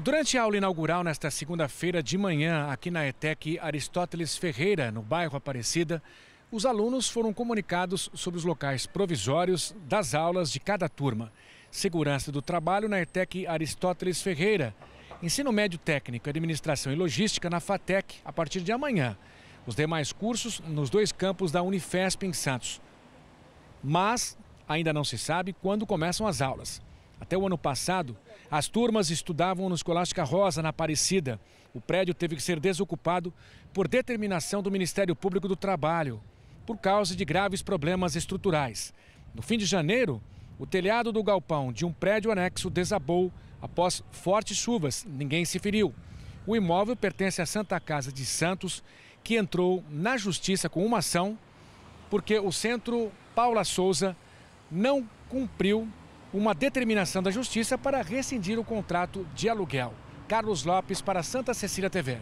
Durante a aula inaugural nesta segunda-feira de manhã, aqui na ETEC Aristóteles Ferreira, no bairro Aparecida, os alunos foram comunicados sobre os locais provisórios das aulas de cada turma. Segurança do trabalho na ETEC Aristóteles Ferreira. Ensino médio técnico, administração e logística na FATEC a partir de amanhã. Os demais cursos nos dois campos da Unifesp em Santos. Mas ainda não se sabe quando começam as aulas. Até o ano passado, as turmas estudavam no Escolástica Rosa, na Aparecida. O prédio teve que ser desocupado por determinação do Ministério Público do Trabalho, por causa de graves problemas estruturais. No fim de janeiro, o telhado do galpão de um prédio anexo desabou após fortes chuvas. Ninguém se feriu. O imóvel pertence à Santa Casa de Santos, que entrou na justiça com uma ação porque o Centro Paula Souza não cumpriu uma determinação da Justiça para rescindir o contrato de aluguel. Carlos Lopes para Santa Cecília TV.